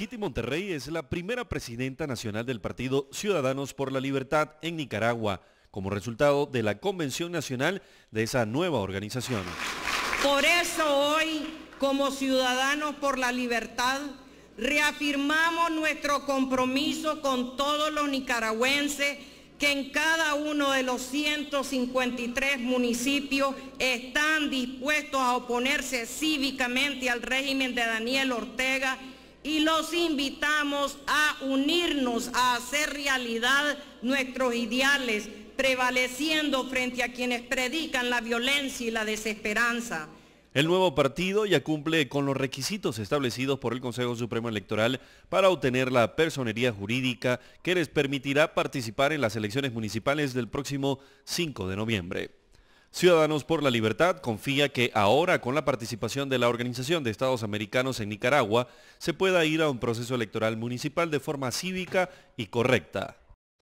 Kitty Monterrey es la primera presidenta nacional del partido Ciudadanos por la Libertad en Nicaragua, como resultado de la convención nacional de esa nueva organización. Por eso hoy, como Ciudadanos por la Libertad, reafirmamos nuestro compromiso con todos los nicaragüenses que en cada uno de los 153 municipios están dispuestos a oponerse cívicamente al régimen de Daniel Ortega y los invitamos a unirnos, a hacer realidad nuestros ideales, prevaleciendo frente a quienes predican la violencia y la desesperanza. El nuevo partido ya cumple con los requisitos establecidos por el Consejo Supremo Electoral para obtener la personería jurídica que les permitirá participar en las elecciones municipales del próximo 5 de noviembre. Ciudadanos por la Libertad confía que ahora con la participación de la Organización de Estados Americanos en Nicaragua se pueda ir a un proceso electoral municipal de forma cívica y correcta.